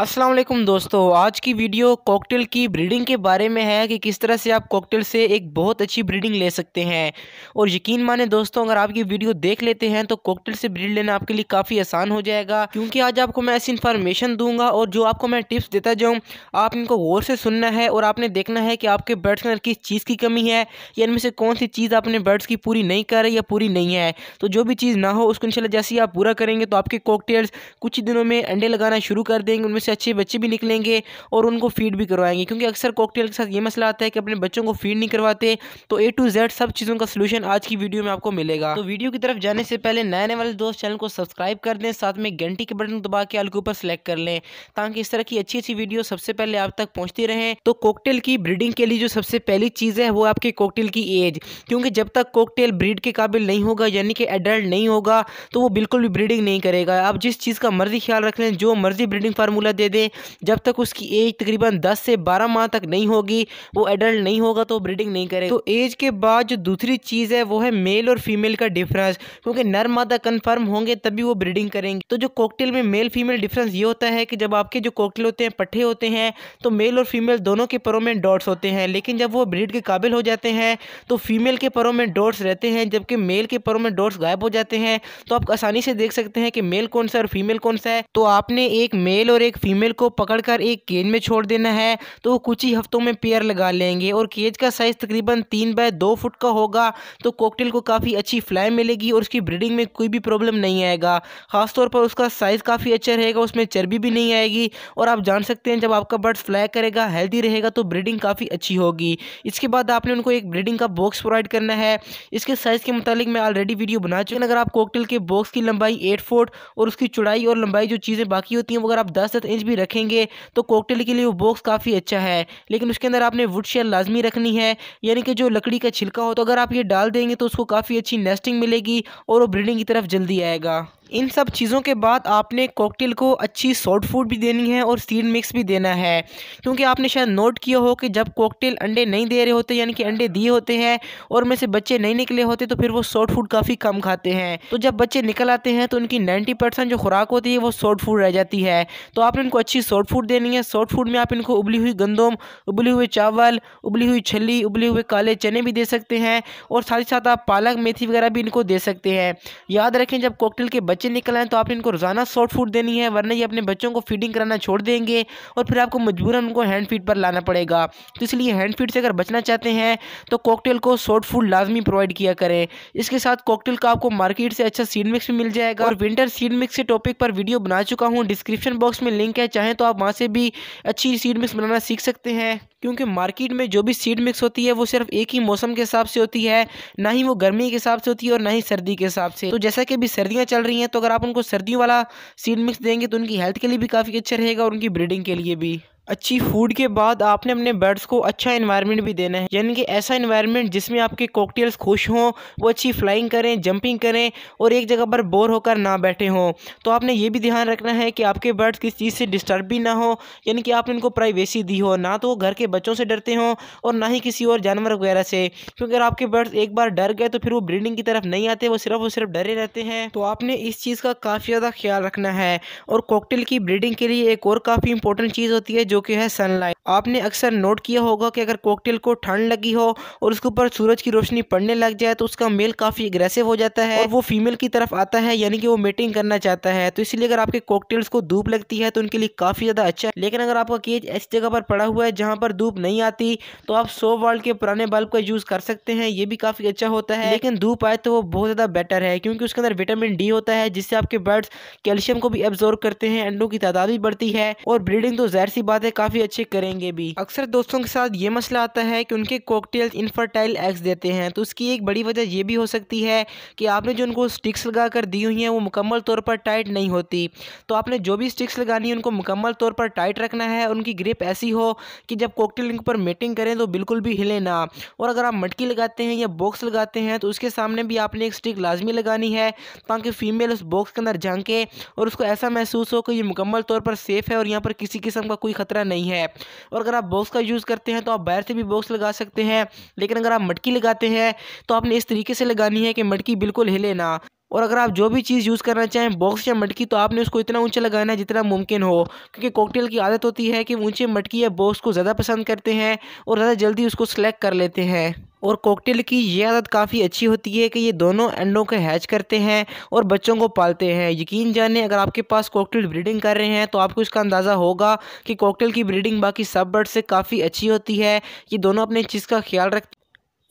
असलम दोस्तों आज की वीडियो कॉकटेल की ब्रीडिंग के बारे में है कि किस तरह से आप कॉकटेल से एक बहुत अच्छी ब्रीडिंग ले सकते हैं और यकीन माने दोस्तों अगर आप ये वीडियो देख लेते हैं तो कॉकटेल से ब्रीड लेना आपके लिए काफ़ी आसान हो जाएगा क्योंकि आज आपको मैं ऐसी इन्फॉर्मेशन दूंगा और जो आपको मैं टिप्स देता जाऊँ आप इनको गौर से सुनना है और आपने देखना है कि आपके बर्ड्स के अंदर किस चीज़ की कमी है या इनमें से कौन सी चीज़ आपने बर्ड्स की पूरी नहीं कर रही या पूरी नहीं है तो जो भी चीज़ ना हो उसको इनशाला जैसे ही आप पूरा करेंगे तो आपके कॉकटेल्स कुछ ही दिनों में अंडे लगाना शुरू कर देंगे उनमें से अच्छे बच्चे भी निकलेंगे और उनको फीड भी करवाएंगे क्योंकि अक्सर कॉकटेल के साथ ये मसला आता है कि अपने बच्चों को फीड नहीं करवाते तो ए टू जेड सब चीज़ों का सोल्यूशन आज की वीडियो में आपको मिलेगा तो वीडियो की तरफ जाने से पहले नए नए वाले दोस्त चैनल को सब्सक्राइब कर दें साथ में घंटी के बटन दबा के अलग ऊपर सेलेक्ट कर लें ताकि इस तरह की अच्छी अच्छी वीडियो सबसे पहले आप तक पहुँचती रहें तो कॉकटेल की ब्रीडिंग के लिए जो सबसे पहली चीज़ है वो आपके कॉकटेल की एज क्योंकि जब तक कॉकटेल ब्रीड के काबिल नहीं होगा यानी कि एडल्ट नहीं होगा तो वो बिल्कुल भी ब्रीडिंग नहीं करेगा आप जिस चीज़ का मर्जी ख्याल रख लें जो मर्जी ब्रीडिंग फार्मूला दे दें जब तक उसकी एज तकरीबन दस से बारह माह तक नहीं होगी वो एडल्ट नहीं होगा तो ब्रीडिंग नहीं करे तो एज के बाद जो दूसरी चीज़ है वो है मेल और फीमेल का डिफरेंस क्योंकि नर मादा कन्फर्म होंगे तभी वो ब्रीडिंग करेंगे तो जो कॉकटेल में मेल फीमेल डिफरेंस ये होता है कि जब आपके जो कॉकटेल होते हैं पट्ठे होते हैं तो मेल और फीमेल दोनों के परों में डॉट्स होते हैं लेकिन जब वो ब्रीड के काबिल हो जाते हैं तो फीमेल के परों में डॉट्स रहते हैं जबकि मेल के परों में डॉट्स गायब हो जाते हैं तो आप आसानी से देख सकते हैं कि मेल कौन सा और फीमेल कौन सा है तो आपने एक मेल और एक फीमेल को पकड़कर एक केज में छोड़ देना है तो वो कुछ ही हफ्तों में पेयर लगा लेंगे और केज का साइज़ तकरीबन तीन बाय दो फुट का होगा तो कोकटेल को काफ़ी अच्छी फ्लाई मिलेगी और उसकी ब्रीडिंग में कोई भी प्रॉब्लम नहीं आएगा ख़ासतौर पर उसका साइज़ काफ़ी अच्छा रहेगा उसमें चर्बी भी नहीं आएगी और आप जान सकते हैं जब आपका बर्ड फ्लाई करेगा हेल्दी रहेगा तो ब्रीडिंग काफ़ी अच्छी होगी इसके बाद आपने उनको एक ब्रीडिंग का बॉक्स प्रोवाइड करना है इसके साइज़ के मुतालिक मैं ऑलरेडी वीडियो बना चुकी हूँ अगर आप कोकटेल के बॉक्स की लंबाई एट फुट और उसकी चुड़ाई और लंबाई जो चीज़ें बाकी होती हैं वो अगर आप दस दस इंच भी रखेंगे तो कॉकटेल के लिए वो बॉक्स काफ़ी अच्छा है लेकिन उसके अंदर आपने वुड शेल लाजमी रखनी है यानी कि जो लकड़ी का छिलका हो तो अगर आप ये डाल देंगे तो उसको काफ़ी अच्छी नेस्टिंग मिलेगी और वो ब्रीडिंग की तरफ जल्दी आएगा इन सब चीज़ों के बाद आपने कॉकटेल को अच्छी सॉफ्ट फूड भी देनी है और सीड मिक्स भी देना है क्योंकि आपने शायद नोट किया हो कि जब कॉकटेल अंडे नहीं दे रहे होते यानी कि अंडे दिए होते हैं और में से बच्चे नहीं निकले होते तो फिर वो सॉफ्ट फूड काफ़ी कम खाते हैं तो जब बच्चे निकल आते हैं तो उनकी नाइन्टी जो खुराक होती है वो सॉफ्ट फूड रह जाती है तो आपने इनको अच्छी सॉफ्ट फूड देनी है सॉफ्ट फूड में आप इनको उबली हुई गंदम उबली हुए चावल उबली हुई छली उबले हुए काले चने भी दे सकते हैं और साथ ही साथ आप पालक मेथी वगैरह भी इनको दे सकते हैं याद रखें जब कॉकटेल के बच्चे निकल आएँ तो आपने इनको रोज़ाना सॉफ्ट फूड देनी है वरना ये अपने बच्चों को फीडिंग कराना छोड़ देंगे और फिर आपको मजबूरन उनको हैंड फीड पर लाना पड़ेगा तो इसलिए हैंड फीड से अगर बचना चाहते हैं तो कॉकटेल को सॉफ्ट फूड लाजमी प्रोवाइड किया करें इसके साथ कॉकटेल का आपको मार्केट से अच्छा सीड मिक्स भी मिल जाएगा और विंटर सीड मिक्स के टॉपिक पर वीडियो बना चुका हूँ डिस्क्रिप्शन बॉक्स में लिंक है चाहें तो आप वहाँ से भी अच्छी सीड मिक्स बनाना सीख सकते हैं क्योंकि मार्केट में जो भी सीड मिक्स होती है वो सिर्फ एक ही मौसम के हिसाब से होती है ना ही वो गर्मी के हिसाब से होती है और ना ही सर्दी के हिसाब से तो जैसा कि अभी सर्दियाँ चल रही हैं हैं तो अगर आप उनको सर्दियों वाला सीड मिक्स देंगे तो उनकी हेल्थ के लिए भी काफ़ी अच्छा रहेगा और उनकी ब्रीडिंग के लिए भी अच्छी फूड के बाद आपने अपने बर्ड्स को अच्छा इन्वायरमेंट भी देना है यानी कि ऐसा इन्वायरमेंट जिसमें आपके कॉकटेल्स खुश हों वो अच्छी फ्लाइंग करें जंपिंग करें और एक जगह पर बोर होकर ना बैठे हों तो आपने ये भी ध्यान रखना है कि आपके बर्ड्स किस चीज़ से डिस्टर्ब भी ना हो यानी कि आपने इनको प्राइवेसी दी हो ना तो वो घर के बच्चों से डरते हों और ना ही किसी और जानवर वगैरह से क्योंकि अगर आपके बर्ड्स एक बार डर गए तो फिर वो ब्रीडिंग की तरफ नहीं आते वो सिर्फ और सिर्फ डरे रहते हैं तो आपने इस चीज़ का काफ़ी ज़्यादा ख्याल रखना है और कॉकटेल की ब्रीडिंग के लिए एक और काफ़ी इंपॉर्टेंट चीज़ होती है जो कि है सनलाइट आपने अक्सर नोट किया होगा कि अगर कॉकटेल को ठंड लगी हो और उसके ऊपर सूरज की रोशनी पड़ने लग जाए तो उसका मेल काफ़ी अग्रेसिव हो जाता है और वो फीमेल की तरफ आता है यानी कि वो मेटिंग करना चाहता है तो इसलिए अगर आपके कॉकटेल्स को धूप लगती है तो उनके लिए काफ़ी ज़्यादा अच्छा है लेकिन अगर आपका केज ऐसी जगह पर पड़ा हुआ है जहाँ पर धूप नहीं आती तो आप सो वाल्ट के पुराने बल्ब का यूज़ कर सकते हैं ये भी काफ़ी अच्छा होता है लेकिन धूप आए तो वो बहुत ज़्यादा बेटर है क्योंकि उसके अंदर विटामिन डी होता है जिससे आपके बर्ड्स कैल्शियम को भी एब्जॉर्व करते हैं अंडों की तादाद भी बढ़ती है और ब्रीडिंग तो जहर सी बात बातें काफ़ी अच्छे करेंगे भी अक्सर दोस्तों के साथ ये मसला आता है कि उनके कॉकटेल्स इनफर्टाइल एग्स देते हैं तो उसकी एक बड़ी वजह यह भी हो सकती है कि आपने जो उनको स्टिक्स लगा कर दी हुई हैं वो मुकम्मल तौर पर टाइट नहीं होती तो आपने जो भी स्टिक्स लगानी है उनको मुकम्मल तौर पर टाइट रखना है उनकी ग्रिप ऐसी हो कि जब कॉकटेल इनके ऊपर मेटिंग करें तो बिल्कुल भी हिले ना और अगर आप मटकी लगाते हैं या बॉक्स लगाते हैं तो उसके सामने भी आपने एक स्टिक लाजमी लगानी है ताकि फीमेल उस बॉक्स के अंदर झांके और उसको ऐसा महसूस हो कि ये मुकम्मल तौर पर सेफ़ है और यहाँ पर किसी किस्म का कोई खतरा खतरा नहीं है और अगर आप बॉक्स का यूज़ करते हैं तो आप बाहर से भी बॉक्स लगा सकते हैं लेकिन अगर आप मटकी लगाते हैं तो आपने इस तरीके से लगानी है कि मटकी बिल्कुल हिले ना और अगर आप जो भी चीज़ यूज़ करना चाहें बॉक्स या मटकी तो आपने उसको इतना ऊँचा लगाना है जितना मुमकिन हो क्योंकि कॉकटेल की आदत होती है कि ऊँचे मटकी या बॉक्स को ज़्यादा पसंद करते हैं और ज़्यादा जल्दी उसको सेलेक्ट कर लेते हैं और कॉकटेल की ये आदत काफ़ी अच्छी होती है कि ये दोनों अंडों को हैच करते हैं और बच्चों को पालते हैं यकीन जाने अगर आपके पास कॉकटेल ब्रीडिंग कर रहे हैं तो आपको इसका अंदाज़ा होगा कि कॉकटेल की ब्रीडिंग बाकी सब बर्ड से काफ़ी अच्छी होती है ये दोनों अपने चीज़ का ख्याल रखते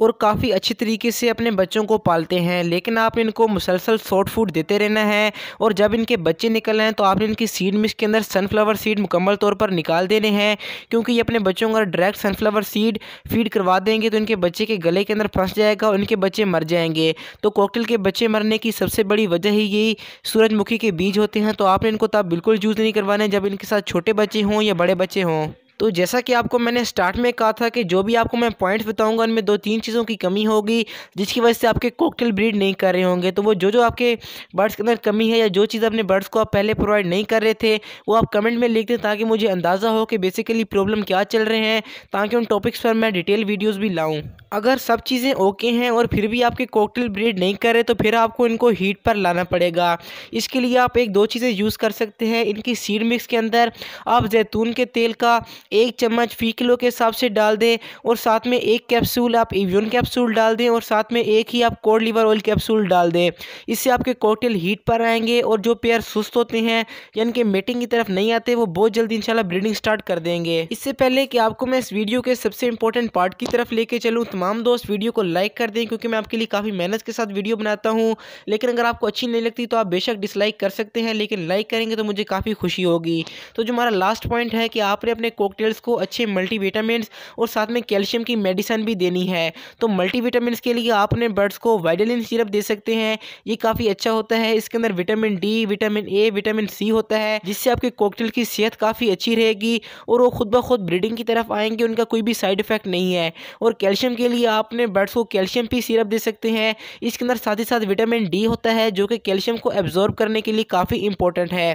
और काफ़ी अच्छी तरीके से अपने बच्चों को पालते हैं लेकिन आप इनको मुसलसल शॉर्ट फूड देते रहना है और जब इनके बच्चे निकल हैं तो आपने इनकी सीड मिक्स के अंदर सनफ्लावर सीड मुकम्मल तौर पर निकाल देने हैं क्योंकि ये अपने बच्चों को अगर डायरेक्ट सनफ्लावर सीड फीड करवा देंगे तो इनके बच्चे के गले के अंदर फंस जाएगा और इनके बच्चे मर जाएंगे तो कोकटल के बच्चे मरने की सबसे बड़ी वजह ही यही सूरजमुखी के बीज होते हैं तो आपने इनको तब बिल्कुल यूज़ नहीं करवाने जब इनके साथ छोटे बच्चे हों या बड़े बच्चे हों तो जैसा कि आपको मैंने स्टार्ट में कहा था कि जो भी आपको मैं पॉइंट्स बताऊंगा उनमें दो तीन चीज़ों की कमी होगी जिसकी वजह से आपके कोकटेल ब्रीड नहीं कर रहे होंगे तो वो जो जो आपके बर्ड्स के अंदर कमी है या जो चीज़ अपने बर्ड्स को आप पहले प्रोवाइड नहीं कर रहे थे वो आप कमेंट में लिख दें ताकि मुझे अंदाज़ा हो कि बेसिकली प्रॉब्लम क्या चल रहे हैं ताकि उन टॉपिक्स पर मैं डिटेल वीडियोज़ भी लाऊँ अगर सब चीज़ें ओके हैं और फिर भी आपके कोकटेल ब्रीड नहीं कर रहे तो फिर आपको इनको हीट पर लाना पड़ेगा इसके लिए आप एक दो चीज़ें यूज़ कर सकते हैं इनकी सीड मिक्स के अंदर आप जैतून के तेल का एक चम्मच फ़ी किलो के हिसाब से डाल दें और साथ में एक कैप्सूल आप इवियन कैप्सूल डाल दें और साथ में एक ही आप कोड लीवर ऑयल कैप्सूल डाल दें इससे आपके कॉकटेल हीट पर आएंगे और जो पेयर सुस्त होते हैं यानी कि मेटिंग की तरफ नहीं आते वो बहुत जल्दी इंशाल्लाह ब्रीडिंग स्टार्ट कर देंगे इससे पहले कि आपको मैं इस वीडियो के सबसे इंपॉर्टेंट पार्ट की तरफ लेके चलूँ तमाम दोस्त वीडियो को लाइक कर दें क्योंकि मैं आपके लिए काफ़ी मेहनत के साथ वीडियो बनाता हूँ लेकिन अगर आपको अच्छी नहीं लगती तो आप बेशक डिसलाइक कर सकते हैं लेकिन लाइक करेंगे तो मुझे काफ़ी खुशी होगी तो जो हमारा लास्ट पॉइंट है कि आपने अपने कोकटेल डॉक्टर्स को अच्छे मल्टीविटामिन और साथ में कैल्शियम की मेडिसन भी देनी है तो मल्टीविटामिन के लिए आप अपने बर्ड्स को वाइडलिन सिरप दे सकते हैं ये काफ़ी अच्छा होता है इसके अंदर vitamin D vitamin A vitamin C होता है जिससे आपके कॉकटेल की सेहत काफ़ी अच्छी रहेगी और वो खुद ब खुद ब्रीडिंग की तरफ आएंगे उनका कोई भी साइड इफेक्ट नहीं है और कैल्शियम के लिए आप अपने बर्ड्स को कैल्शियम भी सिरप दे सकते हैं इसके अंदर साथ ही साथ विटामिन डी होता है जो कि कैल्शियम को एब्जॉर्ब करने के लिए काफ़ी इंपॉर्टेंट है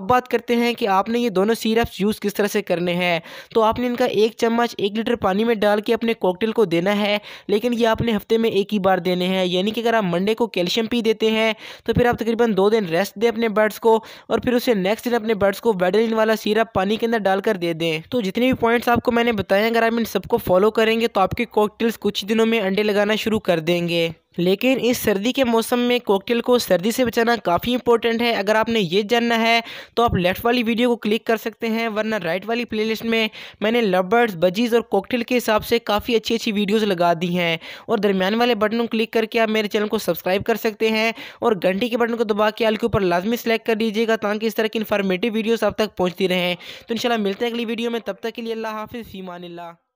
अब बात करते हैं कि आपने ये दोनों सीरप्स यूज़ किस तरह से करने हैं तो आपने इनका एक चम्मच एक लीटर पानी में डाल के अपने कॉकटेल को देना है लेकिन ये आपने हफ्ते में एक ही बार देने हैं यानी कि अगर आप मंडे को कैल्शियम पी देते हैं तो फिर आप तकरीबन दो दिन रेस्ट दें अपने बर्ड्स को और फिर उसे नेक्स्ट दिन अपने बर्ड्स को वेडलिन वाला सीरप पानी के अंदर डालकर दे दें तो जितने भी पॉइंट्स आपको मैंने बताए अगर आप इन सबको फॉलो करेंगे तो आपके कॉकटेल्स कुछ दिनों में अंडे लगाना शुरू कर देंगे लेकिन इस सर्दी के मौसम में कोकटेल को सर्दी से बचाना काफ़ी इंपॉर्टेंट है अगर आपने ये जानना है तो आप लेफ़्ट वाली वीडियो को क्लिक कर सकते हैं वरना राइट वाली प्लेलिस्ट में मैंने लबर्ड्स बजीज़ और कोकटेल के हिसाब से काफ़ी अच्छी अच्छी वीडियोस लगा दी हैं और दरमियान वाले बटन को क्लिक करके आप मेरे चैनल को सब्सक्राइब कर सकते हैं और घंटी के बटन को दबा के आल के ऊपर लाजमी सेलेक्ट कर दीजिएगा ताकि इस तरह की इन्फॉर्मेटिव वीडियोज़ आप तक पहुँचती रहें तो इन मिलते हैं अगली वीडियो में तब तक के लिए अल्लाह हाफिज़ फ़ीमान ला